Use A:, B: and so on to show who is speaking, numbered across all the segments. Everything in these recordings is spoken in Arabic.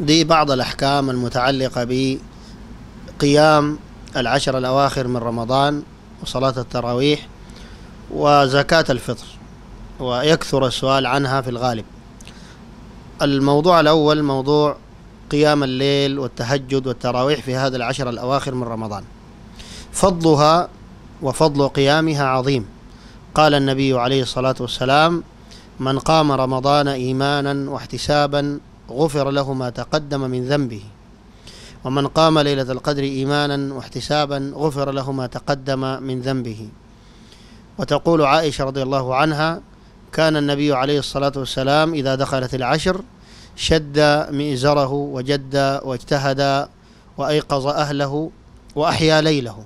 A: دي بعض الأحكام المتعلقة بقيام العشر الأواخر من رمضان وصلاة التراويح وزكاة الفطر ويكثر السؤال عنها في الغالب الموضوع الأول موضوع قيام الليل والتهجد والتراويح في هذا العشر الأواخر من رمضان فضلها وفضل قيامها عظيم قال النبي عليه الصلاة والسلام من قام رمضان إيمانا واحتسابا غفر له ما تقدم من ذنبه ومن قام ليلة القدر إيمانا واحتسابا غفر له ما تقدم من ذنبه وتقول عائشة رضي الله عنها كان النبي عليه الصلاة والسلام إذا دخلت العشر شد مئزره وجد واجتهد وأيقظ أهله وأحيا ليله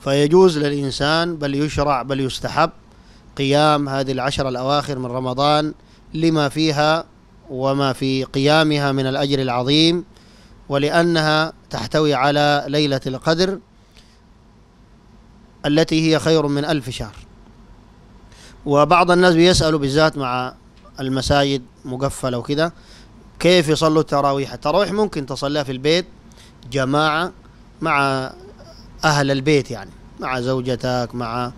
A: فيجوز للإنسان بل يشرع بل يستحب قيام هذه العشر الأواخر من رمضان لما فيها وما في قيامها من الأجر العظيم ولأنها تحتوي على ليلة القدر التي هي خير من ألف شهر وبعض الناس بيسألوا بالذات مع المساجد مقفلة وكذا كيف يصلوا التراويح التراويح ممكن تصليها في البيت جماعة مع أهل البيت يعني مع زوجتك مع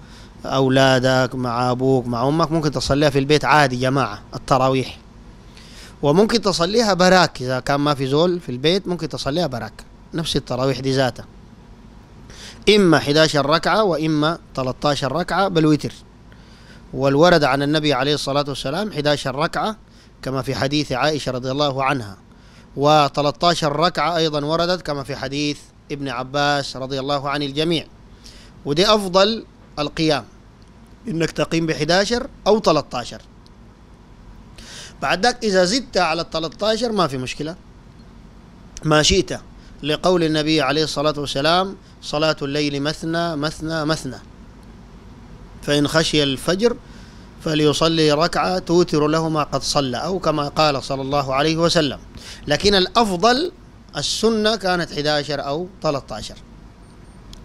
A: أولادك مع أبوك مع أمك ممكن تصليها في البيت عادي جماعة التراويح وممكن تصليها براك إذا كان ما في زول في البيت ممكن تصليها براك نفس التراويح دي ذاتها إما 11 ركعة وإما 13 ركعة بالوتر والورد عن النبي عليه الصلاة والسلام 11 ركعة كما في حديث عائشة رضي الله عنها و13 ركعة أيضا وردت كما في حديث ابن عباس رضي الله عن الجميع ودي أفضل القيام إنك تقيم ب 11 أو 13 بعد ذاك إذا زدت على ال 13 ما في مشكلة ما شئت لقول النبي عليه الصلاة والسلام صلاة الليل مثنى مثنى مثنى فإن خشي الفجر فليصلي ركعة توتر له ما قد صلى أو كما قال صلى الله عليه وسلم لكن الأفضل السنة كانت 11 أو 13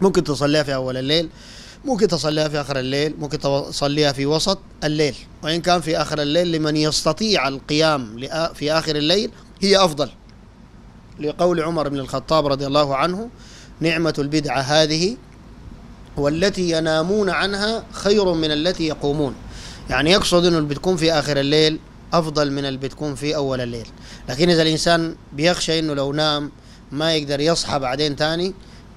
A: ممكن تصليها في أول الليل ممكن تصليها في آخر الليل ممكن تصليها في وسط الليل وإن كان في آخر الليل لمن يستطيع القيام في آخر الليل هي أفضل لقول عمر بن الخطاب رضي الله عنه نعمة البدعة هذه والتي ينامون عنها خير من التي يقومون يعني يقصد أنه بتكون في آخر الليل أفضل من اللي بتكون في أول الليل لكن إذا الإنسان بيخشى أنه لو نام ما يقدر يصحى بعدين تاني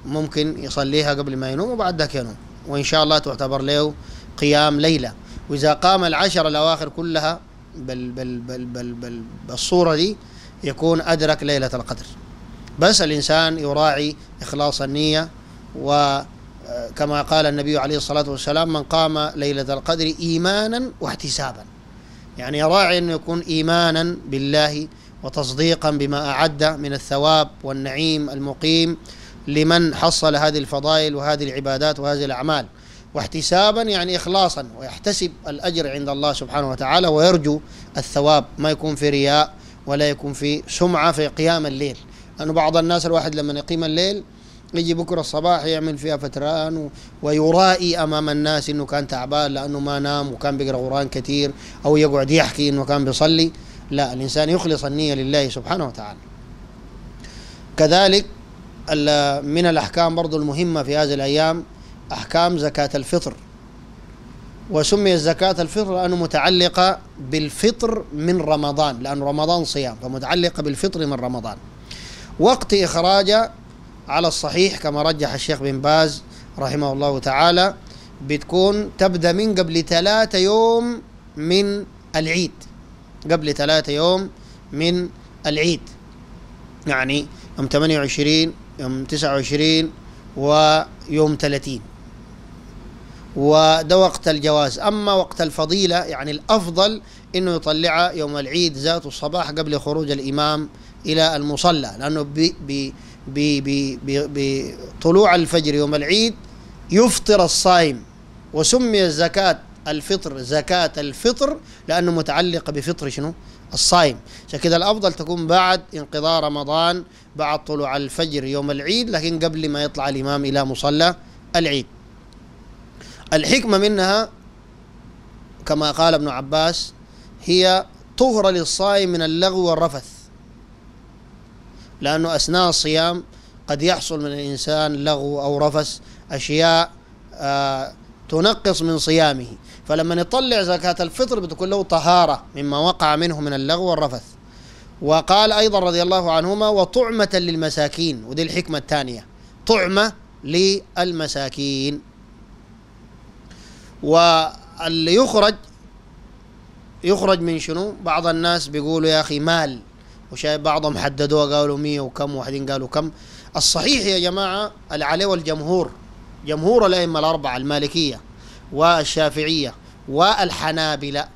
A: ممكن يصليها قبل ما ينوم وبعد ذاك ينوم وإن شاء الله تعتبر له قيام ليلة وإذا قام العشر الأواخر كلها بال بال بال بال بال بالصورة دي يكون أدرك ليلة القدر بس الإنسان يراعي إخلاص النية وكما قال النبي عليه الصلاة والسلام من قام ليلة القدر إيمانا واحتسابا يعني يراعي أن يكون إيمانا بالله وتصديقا بما أعد من الثواب والنعيم المقيم لمن حصل هذه الفضائل وهذه العبادات وهذه الأعمال واحتسابا يعني إخلاصا ويحتسب الأجر عند الله سبحانه وتعالى ويرجو الثواب ما يكون في رياء ولا يكون في سمعة في قيام الليل لأنه بعض الناس الواحد لما يقيم الليل يجي بكرة الصباح يعمل فيها فتران ويرائي أمام الناس أنه كان تعبان لأنه ما نام وكان بيقرأ قرآن كثير أو يقعد يحكي أنه كان بيصلي لا الإنسان يخلص النية لله سبحانه وتعالى كذلك من الأحكام برضو المهمة في هذه الأيام أحكام زكاة الفطر وسمي زكاة الفطر لأنه متعلقة بالفطر من رمضان لأن رمضان صيام فمتعلقة بالفطر من رمضان وقت إخراجها على الصحيح كما رجح الشيخ بن باز رحمه الله تعالى بتكون تبدأ من قبل ثلاثة يوم من العيد قبل ثلاثة يوم من العيد يعني يوم 28 يوم 29 ويوم 30 وده وقت الجواز أما وقت الفضيلة يعني الأفضل أنه يطلع يوم العيد ذات الصباح قبل خروج الإمام إلى المصلى لأنه ب ب ب ب بطلوع الفجر يوم العيد يفطر الصائم وسمي الزكاة الفطر زكاة الفطر لأنه متعلقة بفطر شنو الصائم عشان كده الأفضل تكون بعد انقضاء رمضان بعد طلوع الفجر يوم العيد لكن قبل ما يطلع الإمام إلى مصلى العيد الحكمة منها كما قال ابن عباس هي طهرة للصائم من اللغو والرفث لأنه أثناء الصيام قد يحصل من الإنسان لغو أو رفث أشياء آه تنقص من صيامه فلما يطلع زكاة الفطر بتكون له طهارة مما وقع منه من اللغو والرفث وقال أيضا رضي الله عنهما وطعمة للمساكين ودي الحكمة الثانية طعمة للمساكين واللي يخرج يخرج من شنو بعض الناس بيقولوا يا أخي مال وشايف بعضهم حددوها قالوا مية وكم واحدين قالوا كم الصحيح يا جماعة اللي عليه والجمهور جمهور الأئمة الأربعة المالكية والشافعية والحنابلة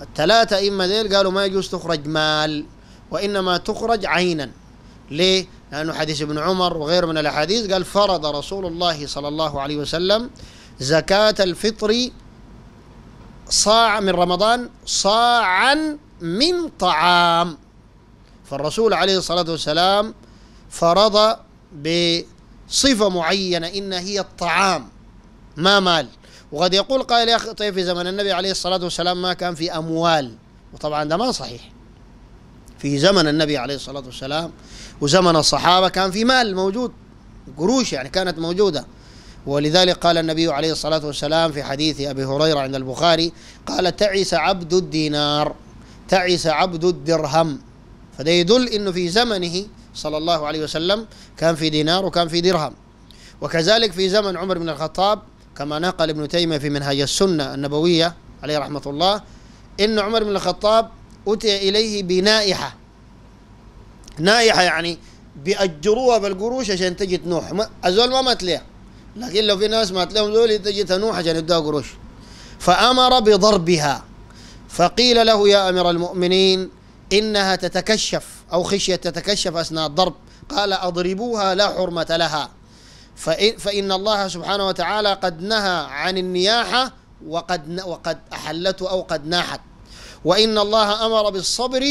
A: الثلاثة إما ذيل قالوا ما يجوز تخرج مال وإنما تخرج عينا ليه؟ لأنه حديث ابن عمر وغيره من الأحاديث قال فرض رسول الله صلى الله عليه وسلم زكاة الفطر صاع من رمضان صاعا من طعام فالرسول عليه الصلاة والسلام فرض بصفة معينة إن هي الطعام ما مال وقد يقول قائل يا أخي طيب في زمن النبي عليه الصلاة والسلام ما كان في أموال وطبعا ده ما صحيح في زمن النبي عليه الصلاة والسلام وزمن الصحابة كان في مال موجود قروش يعني كانت موجودة ولذلك قال النبي عليه الصلاة والسلام في حديث أبي هريرة عند البخاري قال تعس عبد الدينار تعس عبد الدرهم فده يدل أنه في زمنه صلى الله عليه وسلم كان في دينار وكان في درهم وكذلك في زمن عمر بن الخطاب كما نقل ابن تيمية في منهج السنة النبوية عليه رحمة الله إن عمر بن الخطاب أتي إليه بنائحة نائحة يعني بأجروها بالقروش عشان تجد نوح أزول الزول ما مات ليه لكن لو في ناس مات لهم زول تجد نوح عشان يدوها قروش فأمر بضربها فقيل له يا أمير المؤمنين إنها تتكشف أو خشية تتكشف أثناء الضرب قال أضربوها لا حرمة لها فإن, فإن الله سبحانه وتعالى قد نهى عن النياحة وقد, وقد أحلته أو قد ناحت وإن الله أمر بالصبر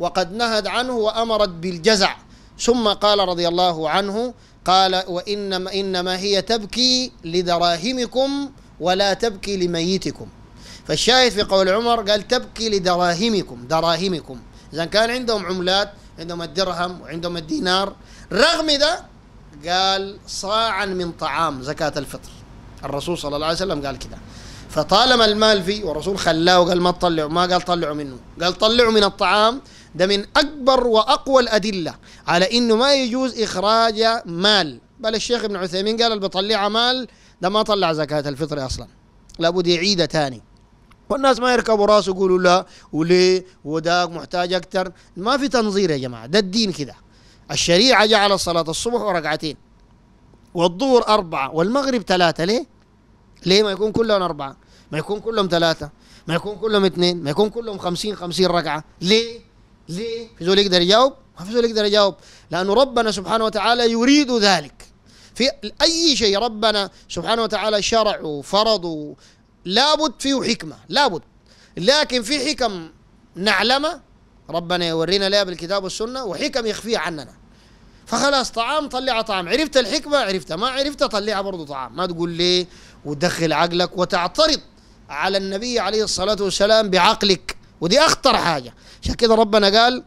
A: وقد نهد عنه وأمرت بالجزع ثم قال رضي الله عنه قال وإنما إنما هي تبكي لدراهمكم ولا تبكي لميتكم فالشاهد في قول عمر قال تبكي لدراهمكم دراهمكم إذا كان عندهم عملات عندهم الدرهم وعندهم الدينار رغم ده قال صاعا من طعام زكاة الفطر الرسول صلى الله عليه وسلم قال كده فطالما المال فيه والرسول خلاه وقال ما تطلعوا ما قال طلعوا منه قال طلعوا من الطعام ده من أكبر وأقوى الأدلة على إنه ما يجوز إخراج مال بل الشيخ ابن عثيمين قال اللي بطلع مال ده ما طلع زكاة الفطر أصلا لابد يعيده تاني والناس ما يركبوا راسه يقولوا لا وليه وداك محتاج أكتر ما في تنظير يا جماعة ده الدين كده الشريعة جعل صلاة الصبح ركعتين والظهر أربعة والمغرب ثلاثة ليه؟ ليه ما يكون كلهم أربعة؟ ما يكون كلهم ثلاثة ما يكون كلهم اثنين ما يكون كلهم خمسين خمسين ركعة ليه؟ ليه؟ في زول يقدر يجاوب؟ ما في زول يقدر يجاوب لأنه ربنا سبحانه وتعالى يريد ذلك في أي شيء ربنا سبحانه وتعالى شرع وفرض لابد فيه حكمة لابد لكن في حكم نعلمه ربنا يورينا لها بالكتاب والسنة وحكم يخفيها عننا فخلاص طعام طلع طعام عرفت الحكمة عرفتها ما عرفتها طلعها برضه طعام ما تقول ليه وتدخل عقلك وتعترض على النبي عليه الصلاة والسلام بعقلك ودي أخطر حاجة عشان كده ربنا قال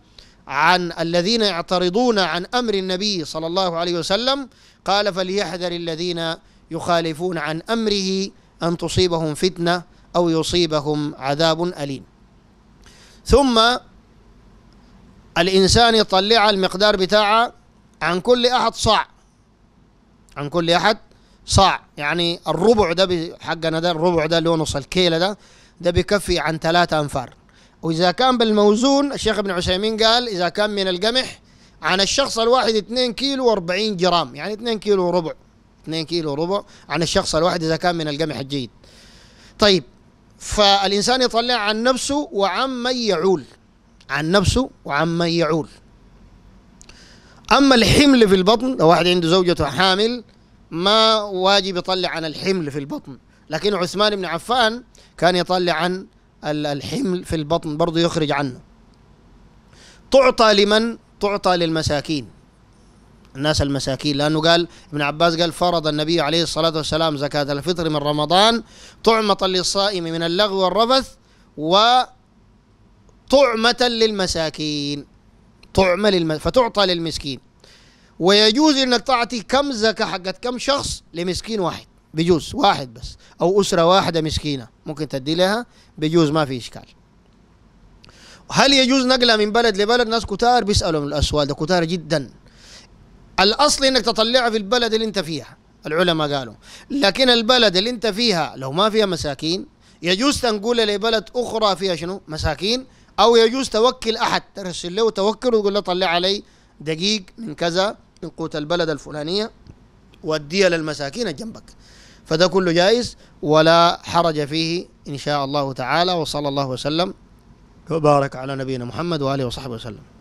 A: عن الذين يعترضون عن أمر النبي صلى الله عليه وسلم قال فليحذر الذين يخالفون عن أمره أن تصيبهم فتنة أو يصيبهم عذاب أليم ثم الإنسان يطلع المقدار بتاعه عن كل أحد صاع عن كل أحد صاع يعني الربع ده حقنا ده الربع ده اللي هو نص الكيلة ده ده بيكفي عن ثلاثة أنفار وإذا كان بالموزون الشيخ ابن عثيمين قال إذا كان من القمح عن الشخص الواحد 2 كيلو و40 جرام يعني 2 كيلو وربع 2 كيلو وربع عن الشخص الواحد إذا كان من القمح الجيد طيب فالإنسان يطلع عن نفسه وعن من يعول عن نفسه وعما يعول أما الحمل في البطن لو واحد عنده زوجته حامل ما واجب يطلع عن الحمل في البطن لكن عثمان بن عفان كان يطلع عن الحمل في البطن برضه يخرج عنه تعطى لمن تعطى للمساكين الناس المساكين لأنه قال ابن عباس قال فرض النبي عليه الصلاة والسلام زكاة الفطر من رمضان طعمة للصائم من اللغو والرفث و طعمة للمساكين طعمة للم... فتعطى للمسكين ويجوز انك تعطي كم زكاة حقت كم شخص لمسكين واحد بجوز واحد بس او اسرة واحدة مسكينة ممكن تدي لها بجوز ما في اشكال هل يجوز نقلها من بلد لبلد ناس كتار بيسألوا من الأسوال ده كتار جدا الأصل إنك تطلعها في البلد اللي أنت فيها العلماء قالوا لكن البلد اللي أنت فيها لو ما فيها مساكين يجوز تنقلها لبلد أخرى فيها شنو مساكين او يجوز توكل احد ترسل له توكل وتقول له طلع علي دقيق من كذا من قوت البلد الفلانيه وديها للمساكين جنبك فده كله جائز ولا حرج فيه ان شاء الله تعالى وصلى الله وسلم وبارك على نبينا محمد واله وصحبه وسلم